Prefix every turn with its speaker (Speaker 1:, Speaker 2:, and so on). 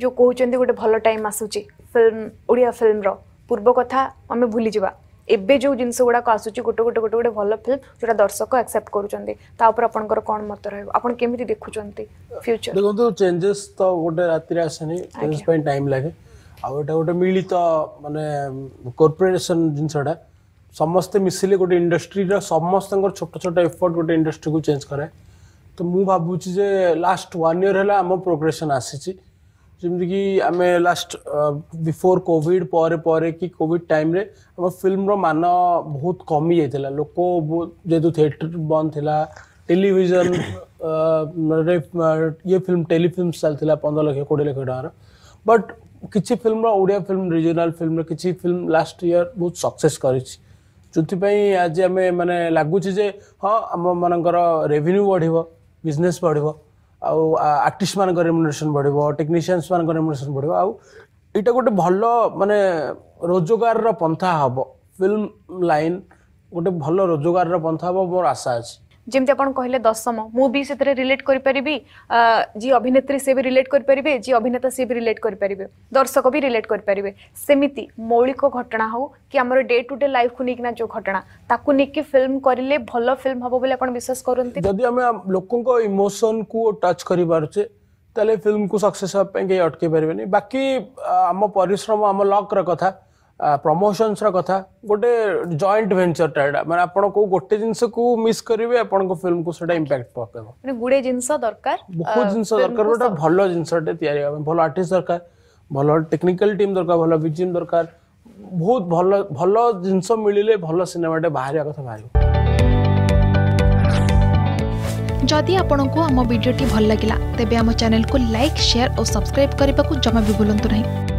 Speaker 1: जो କହୁଛନ୍ତି ଗୋଟେ ଭଲ ଟାଇମ୍ ଆସୁଛି ଫିଲ୍ମ ଓଡ଼ିଆ ଫିଲ୍ମର ପୂର୍ବ କଥା ଆମେ ଭୁଲିଯିବା ଏବେ ଯେଉଁ ଜିନିଷ ଗୁଡ଼ାକ ଆସୁଛି ଗୋଟେ ଗୋଟେ ଗୋଟେ ଗୋଟେ ଭଲ ଫିଲ୍ମ ଯେଉଁଟା ଦର୍ଶକ ଆକ୍ସେପ୍ଟ କରୁଛନ୍ତି ତା ଉପରେ ଆପଣଙ୍କର କ'ଣ ମତ ରହିବ ଆପଣ କେମିତି ଦେଖୁଛନ୍ତି ଫ୍ୟୁଚର
Speaker 2: ଦେଖନ୍ତୁ ଚେଞ୍ଜେସ୍ ତ ଗୋଟେ ରାତିରେ ଆସେନି ଚେଞ୍ଜେସ୍ ପାଇଁ ଟାଇମ୍ ଲାଗେ ଆଉ ଏଇଟା ଗୋଟେ ମିଳିତ ମାନେ କର୍ପୋରେସନ୍ ଜିନିଷଟା ସମସ୍ତେ ମିଶିଲେ ଗୋଟେ ଇଣ୍ଡଷ୍ଟ୍ରିର ସମସ୍ତଙ୍କର ଛୋଟ ଛୋଟ ଏଫର୍ଟ ଗୋଟେ ଇଣ୍ଡଷ୍ଟ୍ରିକୁ ଚେଞ୍ଜ କରେ ତ ମୁଁ ଭାବୁଛି ଯେ ଲାଷ୍ଟ ୱାନ୍ ଇୟର୍ ହେଲା ଆମ ପ୍ରୋଗ୍ରେସନ୍ ଆସିଛି ଯେମିତିକି ଆମେ ଲାଷ୍ଟ ବିଫୋର୍ କୋଭିଡ଼ ପରେ ପରେ କି କୋଭିଡ଼ ଟାଇମ୍ରେ ଆମ ଫିଲ୍ମର ମାନ ବହୁତ କମି ଯାଇଥିଲା ଲୋକ ଯେହେତୁ ଥିଏଟର ବନ୍ଦ ଥିଲା ଟେଲିଭିଜନ ଇଏ ଫିଲ୍ମ ଟେଲିଫିଲ୍ମ ଚାଲିଥିଲା ପନ୍ଦର ଲକ୍ଷ କୋଡ଼ିଏ ଲକ୍ଷ ଟଙ୍କାର ବଟ୍ କିଛି ଫିଲ୍ମର ଓଡ଼ିଆ ଫିଲ୍ମ ରିଜିନାଲ୍ ଫିଲ୍ମର କିଛି ଫିଲ୍ମ ଲାଷ୍ଟ ଇୟର୍ ବହୁତ ସକ୍ସେସ୍ କରିଛି ଯେଉଁଥିପାଇଁ ଆଜି ଆମେ ମାନେ ଲାଗୁଛି ଯେ ହଁ ଆମମାନଙ୍କର ରେଭିନ୍ୟୁ ବଢ଼ିବ ବିଜନେସ୍ ବଢ଼ିବ ଆଉ ଆର୍ଟିଷ୍ଟ ମାନଙ୍କ ରେମୁନେସନ ବଢ଼ିବ ଟେକ୍ନିସିଆନ୍ସ ମାନଙ୍କ ରେମୁନେସନ ବଢ଼ିବ ଆଉ ଏଇଟା ଗୋଟେ ଭଲ ମାନେ ରୋଜଗାରର ପନ୍ଥା ହବ ଫିଲ୍ମ ଲାଇନ ଗୋଟେ ଭଲ ରୋଜଗାରର ପନ୍ଥା ହବ ମୋର ଆଶା ଅଛି
Speaker 1: जमी आप कहले दशम मुझे रिलेट करेत्री से भी रिलेट करेंगे जी अभिनेता सी भी रिलेट करेंगे दर्शक भी रिलेट करेंगे सेमती मौलिक घटना हूँ कि आम डे टू डे लाइफ को लेकिन जो घटना ताकि फिल्म करें भल फिल्म हम बोले आप विश्वास करते जदि
Speaker 2: लोक इमोशन को टच कर पार्चे तेल फिल्म को सक्से अटकई पारे बाकी आम पिश्रम आम लक्र कथा ପ୍ରମୋସନ୍ସର କଥା ଗୋଟେ ଜଏଣ୍ଟ ଭେଞ୍ଚରଟା ମାନେ ଆପଣ କୋଉ ଗୋଟେ ଜିନିଷକୁ ମିସ୍ କରିବେ ଆପଣଙ୍କ ଫିଲ୍ମକୁ ସେଟା ଇମ୍ପାକ୍ଟ ପକେଇବ
Speaker 1: ମାନେ ଗୁଡ଼େ ଜିନିଷ ଦରକାର ବହୁତ ଜିନିଷ ଦରକାର ଗୋଟେ
Speaker 2: ଭଲ ଜିନିଷଟେ ତିଆରି ହେବା ପାଇଁ ଭଲ ଆର୍ଟିଷ୍ଟ ଦରକାର ଭଲ ଟେକ୍ନିକାଲ ଟିମ୍ ଦରକାର ଭଲ ବିଜିମ୍ ଦରକାର ବହୁତ ଭଲ ଭଲ ଜିନିଷ ମିଳିଲେ ଭଲ ସିନେମାଟେ ବାହାରିବା କଥା ବାହାରିବ
Speaker 1: ଯଦି ଆପଣଙ୍କୁ ଆମ ଭିଡ଼ିଓଟି ଭଲ ଲାଗିଲା ତେବେ ଆମ ଚ୍ୟାନେଲକୁ ଲାଇକ୍ ସେୟାର ଓ ସବସ୍କ୍ରାଇବ୍ କରିବାକୁ ଜମା ବି ଭୁଲନ୍ତୁ ନାହିଁ